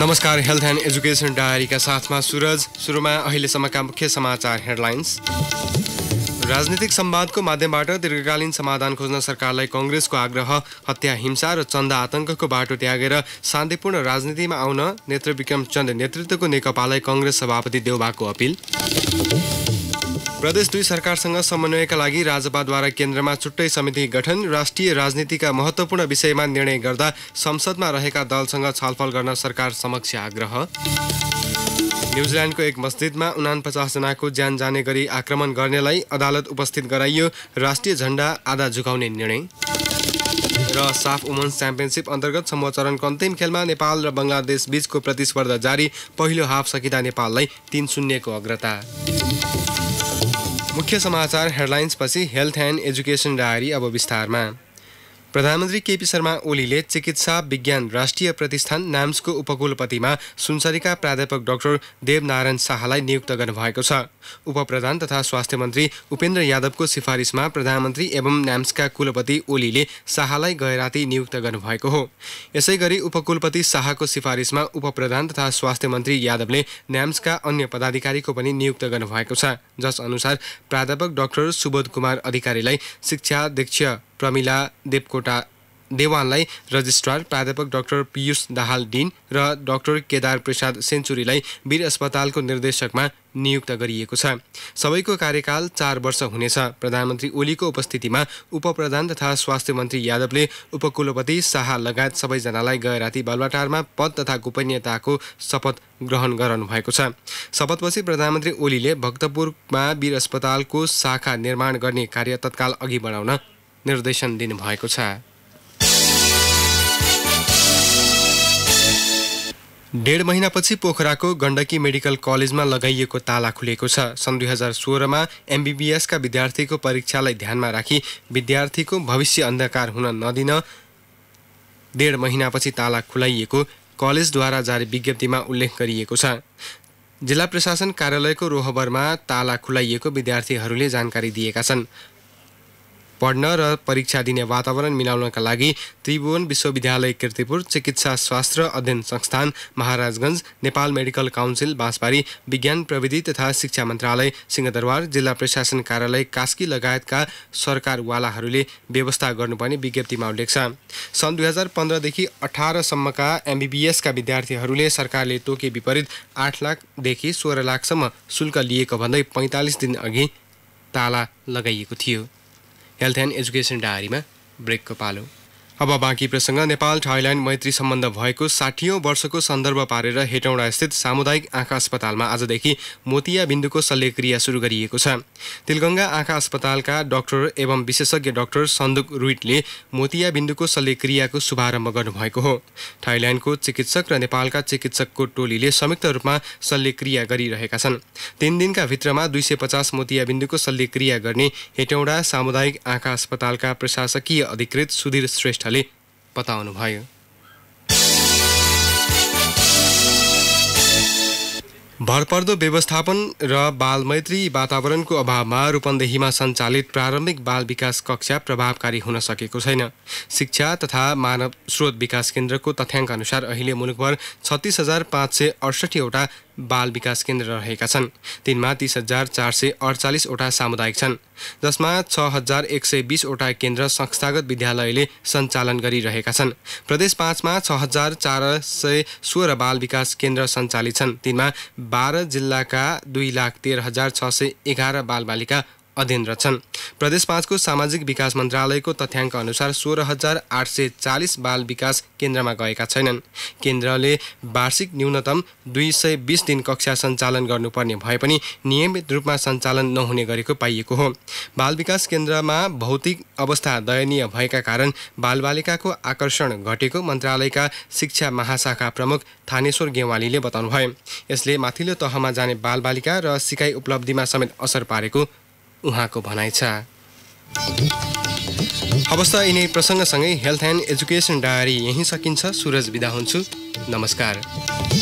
नमस्कार health and education डायरीका साथमा सुरज सुरुमा अहिलेसम्मका मुख्य समाचार हेडलाइन्स राजनीतिक सम्वादको माध्यमबाट दीर्घकालीन समाधान खोज्न सरकारलाई कङ्ग्रेसको आग्रह हत्या हिंसा र चन्दा आतंकको बाटो त्यागेर शान्तिपूर्ण राजनीतिमा आउन नेत्र चन्द नेतृत्वको नेकपालाई कङ्ग्रेस सभापति देउबाको अपिल प्रदेश दुई सरकारसँग समन्वयका लागि राजपाद्वारा केन्द्रमा छुट्टै समिति गठन राष्ट्रिय राजनीतिका महत्त्वपूर्ण विषयमा निर्णय गर्दा संसदमा रहेका दलसँग छलफल गर्न सरकार समक्ष आग्रह न्युजिल्यान्डको एक मस्जिदमा उनापचासजनाको ज्यान जाने गरी आक्रमण गर्नेलाई अदालत उपस्थित गराइयो राष्ट्रिय झण्डा आधा झुकाउने निर्णय र साफ वुमन्स च्याम्पियनसिप अन्तर्गत समूह चरणको अन्तिम खेलमा नेपाल र बङ्गलादेश बीचको प्रतिस्पर्धा जारी पहिलो हाफ सकिँदा नेपाललाई तिन शून्यको अग्रता मुख्य समाचार हेडलाइन्सपछि हेल्थ एन्ड एजुकेसन डायरी अब विस्तारमा प्रधानमन्त्री केपी शर्मा ओलीले चिकित्सा विज्ञान राष्ट्रिय प्रतिष्ठान नाम्सको उपकुलपतिमा सुनसरीका प्राध्यापक डाक्टर देवनारायण शाहलाई नियुक्त गर्नुभएको छ उपप्रधान तथा स्वास्थ्य मन्त्री उपेन्द्र यादवको सिफारिसमा प्रधानमन्त्री एवं नाम्सका कुलपति ओलीले शाहलाई गैराती नियुक्त गर्नुभएको हो यसै गरी उपकुलपति शाहको सिफारिसमा उपप्रधान तथा स्वास्थ्य मन्त्री यादवले नाम्सका अन्य पदाधिकारीको पनि नियुक्त गर्नुभएको छ जसअनुसार प्राध्यापक डाक्टर सुबोध कुमार अधिकारीलाई शिक्षा शिक्षाध्यक्ष प्रमिला देवकोटा देवानलाई रजिस्ट्रार प्राध्यापक डाक्टर पियुष दाहाल डिन र डाक्टर केदार प्रसाद सेन्चुरीलाई वीर अस्पतालको निर्देशकमा नियुक्त गरिएको छ सबैको कार्यकाल चार वर्ष हुनेछ प्रधानमन्त्री ओलीको उपस्थितिमा उपप्रधान तथा स्वास्थ्य मन्त्री यादवले उपकुलपति शाह लगायत सबैजनालाई गए राति बालुवाटारमा पद तथा गोपनीयताको शपथ ग्रहण गराउनु भएको छ शपथपछि प्रधानमन्त्री ओलीले भक्तपुरमा वीर अस्पतालको शाखा निर्माण गर्ने कार्य तत्काल अघि बढाउन निर्देशन दिनुभएको छ डेढ महिनापछि पोखराको गण्डकी मेडिकल कलेजमा लगाइएको ताला खुलेको छ सन् दुई हजार सोह्रमा एमबिबिएसका विद्यार्थीको परीक्षालाई ध्यानमा राखी विद्यार्थीको भविष्य अन्धकार हुन नदिन डेढ महिनापछि ताला खुलाइएको कलेजद्वारा जारी विज्ञप्तिमा उल्लेख गरिएको छ जिल्ला प्रशासन कार्यालयको रोहबरमा ताला खुलाइएको विद्यार्थीहरूले जानकारी दिएका छन् पढ्न र परीक्षा दिने वातावरण मिलाउनका लागि त्रिभुवन विश्वविद्यालय किर्तिपुर चिकित्सा स्वास्थ्य अध्ययन संस्थान महाराजगञ्ज नेपाल मेडिकल काउन्सिल बाँसबारी विज्ञान प्रविधि तथा शिक्षा मन्त्रालय सिंहदरबार जिल्ला प्रशासन कार्यालय कास्की लगायतका सरकारवालाहरूले व्यवस्था गर्नुपर्ने विज्ञप्तिमा उल्लेख छ सन् दुई हजार पन्ध्रदेखि अठारसम्मका एमबिबिएसका विद्यार्थीहरूले सरकारले तोके विपरीत आठ लाखदेखि सोह्र लाखसम्म शुल्क लिएको भन्दै पैँतालिस अघि ताला लगाइएको थियो हेल्थ एन्ड एजुकेसन डायरीमा ब्रेकको पालो अब बाँकी प्रसङ्ग नेपाल थाइल्यान्ड मैत्री सम्बन्ध भएको साठीौँ वर्षको सन्दर्भ पारेर हेटौँडास्थित सामुदायिक आँखा अस्पतालमा आजदेखि मोतियाबिन्दुको शल्यक्रिया सुरु गरिएको छ तिलगङ्गा आँखा अस्पतालका डाक्टर एवं विशेषज्ञ डाक्टर सन्दुक रुइटले मोतियाबिन्दुको शल्यक्रियाको शुभारम्भ गर्नुभएको हो थाइल्यान्डको चिकित्सक र नेपालका चिकित्सकको टोलीले संयुक्त रूपमा शल्यक्रिया गरिरहेका छन् तिन दिनका भित्रमा दुई सय पचास मोतियाबिन्दुको शल्यक्रिया गर्ने हेटौँडा सामुदायिक आँखा अस्पतालका प्रशासकीय अधिकृत सुधीर श्रेष्ठ श्रेष्ठले बताउनुभयो भरपर्दो व्यवस्थापन र बालमैत्री वातावरणको अभावमा रूपन्देहीमा सञ्चालित प्रारम्भिक बाल विकास कक्षा प्रभावकारी हुन सकेको छैन शिक्षा तथा मानव स्रोत विकास केन्द्रको तथ्याङ्क अनुसार अहिले मुलुकभर छत्तिस हजार पाँच सय अडसठीवटा बाल विकास केन्द्र रहेका छन् तिनमा तिस हजार चार सय अडचालिसवटा सामुदायिक छन् जसमा छ हजार एक सय बिसवटा केन्द्र संस्थागत विद्यालयले सञ्चालन गरिरहेका छन् प्रदेश पाँचमा छ हजार चार सय सोह्र बाल विकास केन्द्र सञ्चालित छन् तिनमा बाह्र जिल्लाका दुई लाख तेह्र हजार छ सय एघार बालबालिका अधीनरत छन् प्रदेश पाँचको सामाजिक विकास मन्त्रालयको तथ्याङ्क अनुसार सोह्र हजार आठ सय चालिस बाल विकास केन्द्रमा गएका छैनन् केन्द्रले वार्षिक न्यूनतम दुई सय बिस दिन कक्षा सञ्चालन गर्नुपर्ने भए पनि नियमित रूपमा सञ्चालन नहुने गरेको पाइएको हो बाल विकास केन्द्रमा भौतिक अवस्था दयनीय भएका कारण बालबालिकाको आकर्षण घटेको मन्त्रालयका शिक्षा महाशाखा प्रमुख थानेश्वर गेवालीले बताउनुभयो यसले माथिल्लो तहमा जाने बालबालिका र सिकाइ उपलब्धिमा समेत असर पारेको उहाँको भनाइ छ हवस् त यिनै प्रसङ्गसँगै हेल्थ एन्ड एजुकेसन डायरी यहीँ सकिन्छ सुरज बिदा हुन्छु नमस्कार